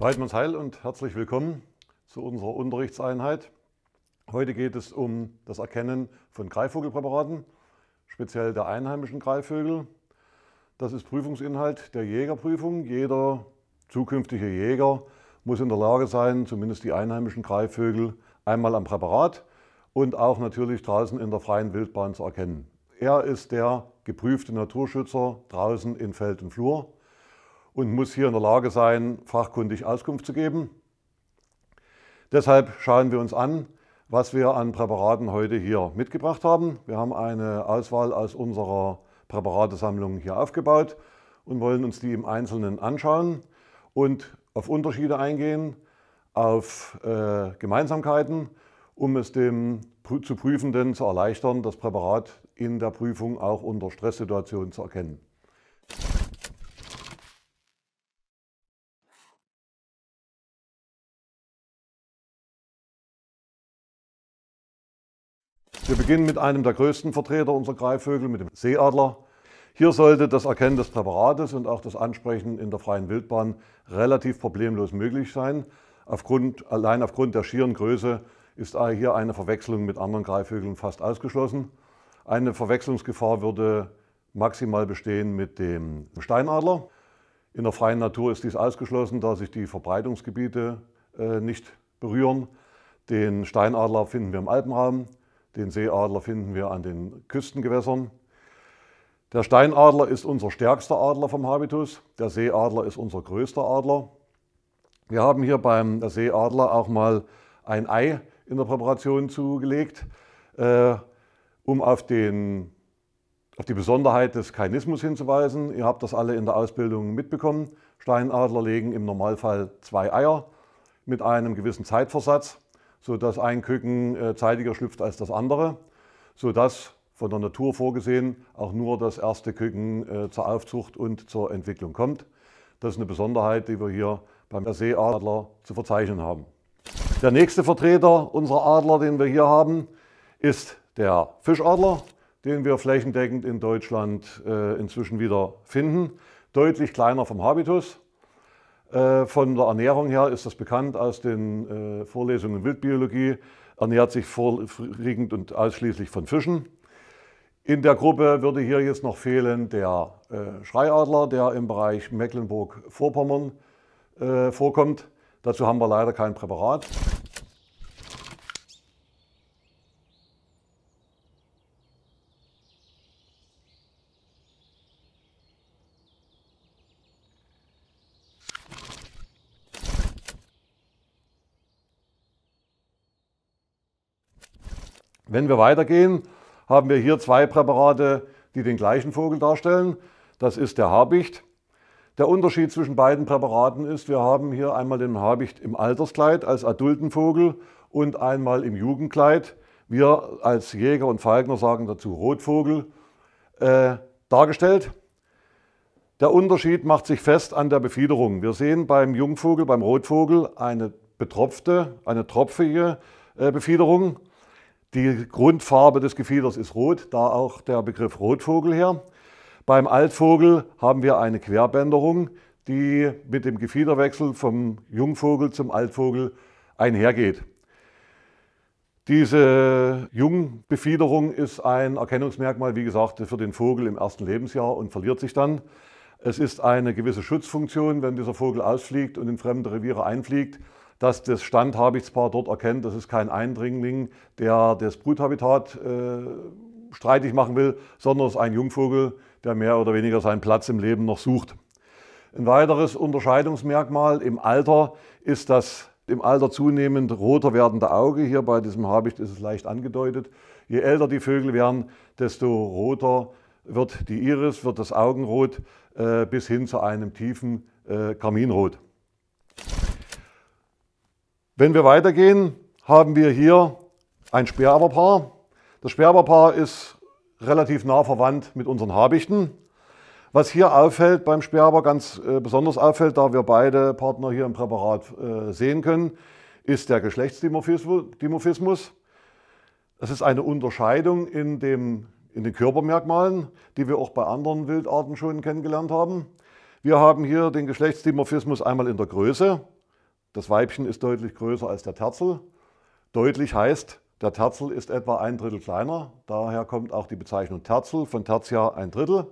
Weidmanns Heil und herzlich willkommen zu unserer Unterrichtseinheit. Heute geht es um das Erkennen von Greifvogelpräparaten, speziell der einheimischen Greifvögel. Das ist Prüfungsinhalt der Jägerprüfung. Jeder zukünftige Jäger muss in der Lage sein, zumindest die einheimischen Greifvögel einmal am Präparat und auch natürlich draußen in der freien Wildbahn zu erkennen. Er ist der geprüfte Naturschützer draußen in Feld und Flur und muss hier in der Lage sein, fachkundig Auskunft zu geben. Deshalb schauen wir uns an, was wir an Präparaten heute hier mitgebracht haben. Wir haben eine Auswahl aus unserer Präparatesammlung hier aufgebaut und wollen uns die im Einzelnen anschauen und auf Unterschiede eingehen, auf äh, Gemeinsamkeiten, um es dem zu Prüfenden zu erleichtern, das Präparat in der Prüfung auch unter Stresssituationen zu erkennen. Wir beginnen mit einem der größten Vertreter unserer Greifvögel, mit dem Seeadler. Hier sollte das Erkennen des Präparates und auch das Ansprechen in der freien Wildbahn relativ problemlos möglich sein. Aufgrund, allein aufgrund der schieren Größe ist hier eine Verwechslung mit anderen Greifvögeln fast ausgeschlossen. Eine Verwechslungsgefahr würde maximal bestehen mit dem Steinadler. In der freien Natur ist dies ausgeschlossen, da sich die Verbreitungsgebiete äh, nicht berühren. Den Steinadler finden wir im Alpenraum, den Seeadler finden wir an den Küstengewässern. Der Steinadler ist unser stärkster Adler vom Habitus. Der Seeadler ist unser größter Adler. Wir haben hier beim Seeadler auch mal ein Ei in der Präparation zugelegt, äh, um auf, den, auf die Besonderheit des Kainismus hinzuweisen. Ihr habt das alle in der Ausbildung mitbekommen. Steinadler legen im Normalfall zwei Eier mit einem gewissen Zeitversatz sodass ein Küken äh, zeitiger schlüpft als das andere, sodass von der Natur vorgesehen auch nur das erste Küken äh, zur Aufzucht und zur Entwicklung kommt. Das ist eine Besonderheit, die wir hier beim Seeadler zu verzeichnen haben. Der nächste Vertreter unserer Adler, den wir hier haben, ist der Fischadler, den wir flächendeckend in Deutschland äh, inzwischen wieder finden. Deutlich kleiner vom Habitus, äh, von der Ernährung her ist das bekannt aus den äh, Vorlesungen Wildbiologie, ernährt sich vorwiegend und ausschließlich von Fischen. In der Gruppe würde hier jetzt noch fehlen der äh, Schreiadler, der im Bereich Mecklenburg-Vorpommern vorkommt. Dazu haben wir leider kein Präparat. Wenn wir weitergehen, haben wir hier zwei Präparate, die den gleichen Vogel darstellen. Das ist der Habicht. Der Unterschied zwischen beiden Präparaten ist, wir haben hier einmal den Habicht im Alterskleid als adulten Vogel und einmal im Jugendkleid. Wir als Jäger und Falkner sagen dazu Rotvogel äh, dargestellt. Der Unterschied macht sich fest an der Befiederung. Wir sehen beim Jungvogel, beim Rotvogel eine betropfte, eine tropfige äh, Befiederung die Grundfarbe des Gefieders ist rot, da auch der Begriff Rotvogel her. Beim Altvogel haben wir eine Querbänderung, die mit dem Gefiederwechsel vom Jungvogel zum Altvogel einhergeht. Diese Jungbefiederung ist ein Erkennungsmerkmal, wie gesagt, für den Vogel im ersten Lebensjahr und verliert sich dann. Es ist eine gewisse Schutzfunktion, wenn dieser Vogel ausfliegt und in fremde Reviere einfliegt, dass das Standhabichtspaar dort erkennt, das ist kein Eindringling, der das Bruthabitat äh, streitig machen will, sondern es ist ein Jungvogel, der mehr oder weniger seinen Platz im Leben noch sucht. Ein weiteres Unterscheidungsmerkmal im Alter ist das im Alter zunehmend roter werdende Auge. Hier bei diesem Habicht ist es leicht angedeutet. Je älter die Vögel werden, desto roter wird die Iris, wird das Augenrot äh, bis hin zu einem tiefen äh, Karminrot. Wenn wir weitergehen, haben wir hier ein Sperberpaar. Das Sperberpaar ist relativ nah verwandt mit unseren Habichten. Was hier auffällt beim Sperber, ganz äh, besonders auffällt, da wir beide Partner hier im Präparat äh, sehen können, ist der Geschlechtsdimorphismus. Das ist eine Unterscheidung in, dem, in den Körpermerkmalen, die wir auch bei anderen Wildarten schon kennengelernt haben. Wir haben hier den Geschlechtsdimorphismus einmal in der Größe, das Weibchen ist deutlich größer als der Terzel. Deutlich heißt, der Terzel ist etwa ein Drittel kleiner. Daher kommt auch die Bezeichnung Terzel, von Tertia ein Drittel.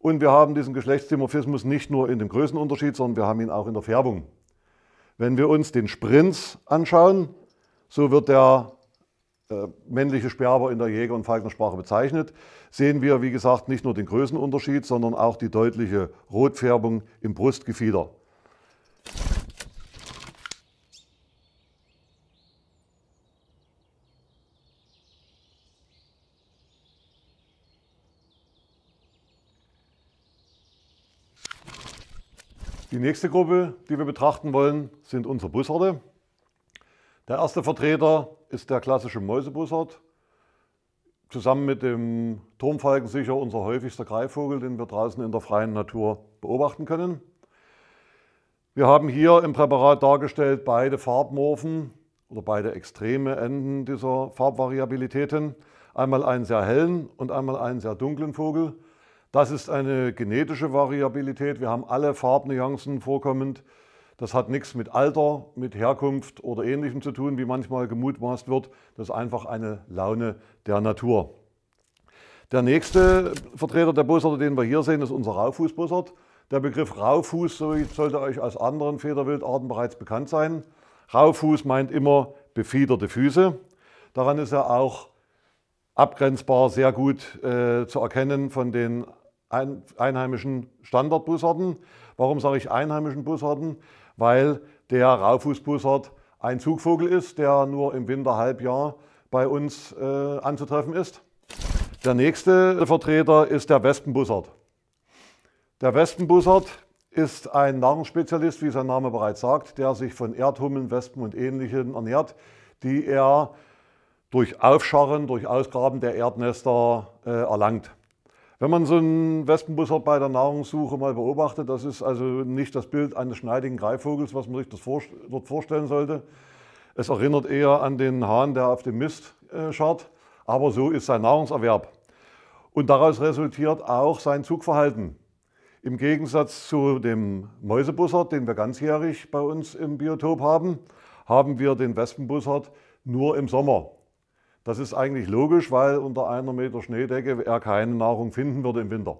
Und wir haben diesen Geschlechtsdimorphismus nicht nur in dem Größenunterschied, sondern wir haben ihn auch in der Färbung. Wenn wir uns den Sprinz anschauen, so wird der äh, männliche Sperber in der Jäger- und Falknersprache bezeichnet, sehen wir, wie gesagt, nicht nur den Größenunterschied, sondern auch die deutliche Rotfärbung im Brustgefieder. Die nächste Gruppe, die wir betrachten wollen, sind unsere Bussarde. Der erste Vertreter ist der klassische Mäusebussard. Zusammen mit dem Turmfalken sicher unser häufigster Greifvogel, den wir draußen in der freien Natur beobachten können. Wir haben hier im Präparat dargestellt beide Farbmorphen oder beide extreme Enden dieser Farbvariabilitäten. Einmal einen sehr hellen und einmal einen sehr dunklen Vogel. Das ist eine genetische Variabilität. Wir haben alle Farbnuancen vorkommend. Das hat nichts mit Alter, mit Herkunft oder Ähnlichem zu tun, wie manchmal gemutmaßt wird. Das ist einfach eine Laune der Natur. Der nächste Vertreter der Bussarde, den wir hier sehen, ist unser Raufußbussard. Der Begriff Raufuß sollte euch aus anderen Federwildarten bereits bekannt sein. Raufuß meint immer befiederte Füße. Daran ist er auch abgrenzbar sehr gut äh, zu erkennen von den ein, einheimischen Standardbussarten. Warum sage ich einheimischen Bussarten? Weil der Raufußbussard ein Zugvogel ist, der nur im Winterhalbjahr bei uns äh, anzutreffen ist. Der nächste Vertreter ist der Wespenbussard. Der Wespenbussard ist ein Nahrungsspezialist, wie sein Name bereits sagt, der sich von Erdhummeln, Wespen und Ähnlichem ernährt, die er durch Aufscharren, durch Ausgraben der Erdnester äh, erlangt. Wenn man so einen Wespenbussard bei der Nahrungssuche mal beobachtet, das ist also nicht das Bild eines schneidigen Greifvogels, was man sich vor, dort vorstellen sollte. Es erinnert eher an den Hahn, der auf dem Mist äh, scharrt, aber so ist sein Nahrungserwerb. Und daraus resultiert auch sein Zugverhalten. Im Gegensatz zu dem Mäusebussard, den wir ganzjährig bei uns im Biotop haben, haben wir den Wespenbussard nur im Sommer. Das ist eigentlich logisch, weil unter einer Meter Schneedecke er keine Nahrung finden würde im Winter.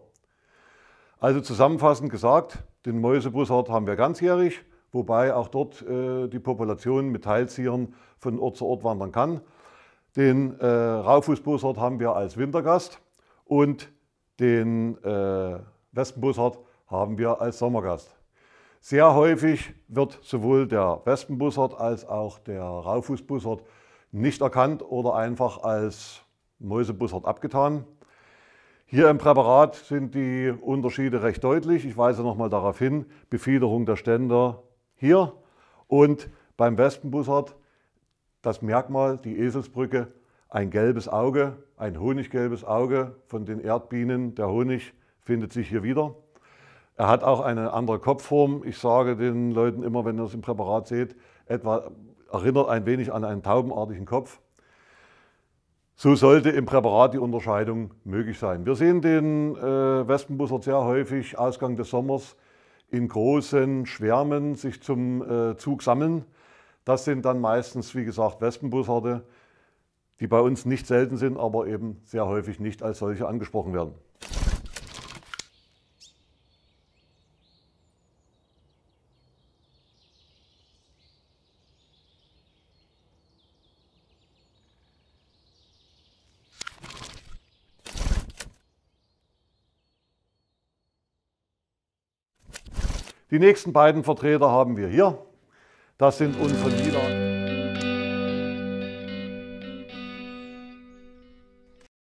Also zusammenfassend gesagt, den Mäusebussard haben wir ganzjährig, wobei auch dort äh, die Population mit Teilziehern von Ort zu Ort wandern kann. Den äh, Raufußbussard haben wir als Wintergast und den äh, Wespenbussard haben wir als Sommergast. Sehr häufig wird sowohl der Wespenbussard als auch der Raufußbussard nicht erkannt oder einfach als Mäusebussard abgetan. Hier im Präparat sind die Unterschiede recht deutlich. Ich weise nochmal darauf hin, Befiederung der Ständer hier und beim Wespenbussard das Merkmal, die Eselsbrücke, ein gelbes Auge, ein honiggelbes Auge von den Erdbienen. Der Honig findet sich hier wieder. Er hat auch eine andere Kopfform. Ich sage den Leuten immer, wenn ihr es im Präparat seht, etwa erinnert ein wenig an einen taubenartigen Kopf. So sollte im Präparat die Unterscheidung möglich sein. Wir sehen den äh, Wespenbussard sehr häufig Ausgang des Sommers in großen Schwärmen sich zum äh, Zug sammeln. Das sind dann meistens, wie gesagt, Wespenbussarde, die bei uns nicht selten sind, aber eben sehr häufig nicht als solche angesprochen werden. Die nächsten beiden Vertreter haben wir hier. Das sind unsere Lieder.